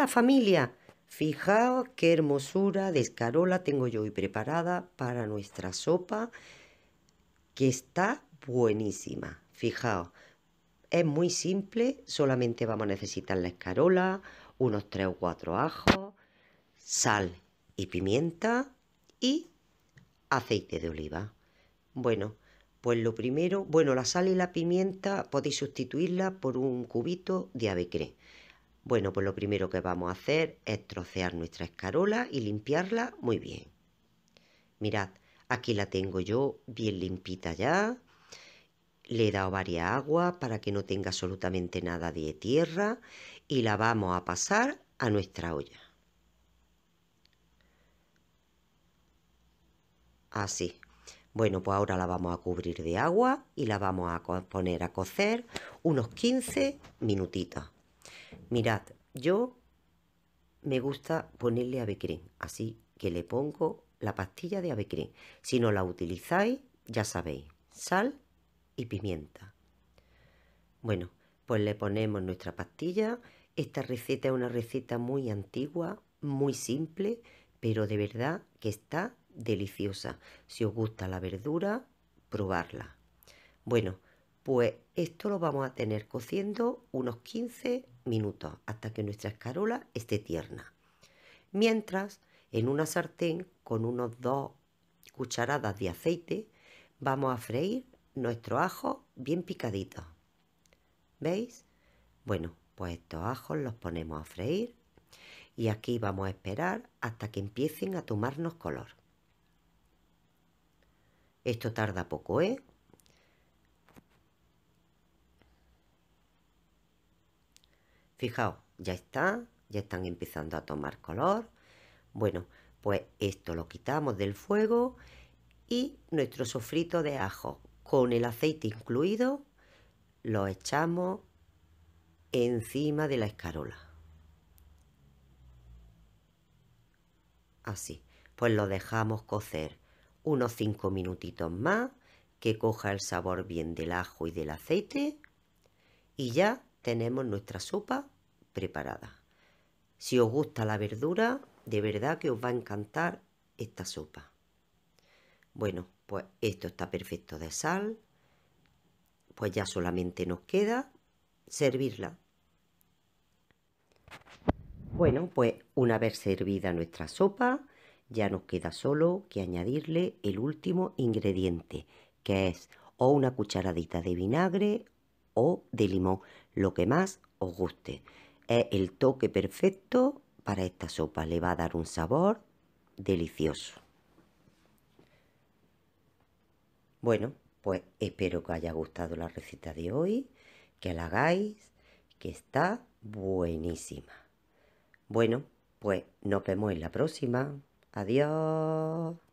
Hola familia, fijaos qué hermosura de escarola tengo yo hoy preparada para nuestra sopa que está buenísima. Fijaos, es muy simple, solamente vamos a necesitar la escarola, unos 3 o 4 ajos, sal y pimienta y aceite de oliva. Bueno, pues lo primero, bueno, la sal y la pimienta podéis sustituirla por un cubito de avecre. Bueno, pues lo primero que vamos a hacer es trocear nuestra escarola y limpiarla muy bien. Mirad, aquí la tengo yo bien limpita ya. Le he dado varias aguas para que no tenga absolutamente nada de tierra y la vamos a pasar a nuestra olla. Así. Bueno, pues ahora la vamos a cubrir de agua y la vamos a poner a cocer unos 15 minutitos. Mirad, yo me gusta ponerle becrin así que le pongo la pastilla de abecrín. Si no la utilizáis, ya sabéis, sal y pimienta. Bueno, pues le ponemos nuestra pastilla. Esta receta es una receta muy antigua, muy simple, pero de verdad que está deliciosa. Si os gusta la verdura, probarla. Bueno, pues esto lo vamos a tener cociendo unos 15 minutos hasta que nuestra escarola esté tierna. Mientras, en una sartén con unos dos cucharadas de aceite vamos a freír nuestro ajo bien picadito ¿Veis? Bueno, pues estos ajos los ponemos a freír y aquí vamos a esperar hasta que empiecen a tomarnos color. Esto tarda poco, ¿eh? Fijaos, ya está, ya están empezando a tomar color. Bueno, pues esto lo quitamos del fuego y nuestro sofrito de ajo con el aceite incluido lo echamos encima de la escarola. Así, pues lo dejamos cocer unos 5 minutitos más, que coja el sabor bien del ajo y del aceite y ya tenemos nuestra sopa preparada. Si os gusta la verdura, de verdad que os va a encantar esta sopa. Bueno, pues esto está perfecto de sal. Pues ya solamente nos queda servirla. Bueno, pues una vez servida nuestra sopa, ya nos queda solo que añadirle el último ingrediente, que es o una cucharadita de vinagre o de limón, lo que más os guste. Es el toque perfecto para esta sopa, le va a dar un sabor delicioso. Bueno, pues espero que os haya gustado la receta de hoy, que la hagáis, que está buenísima. Bueno, pues nos vemos en la próxima. Adiós.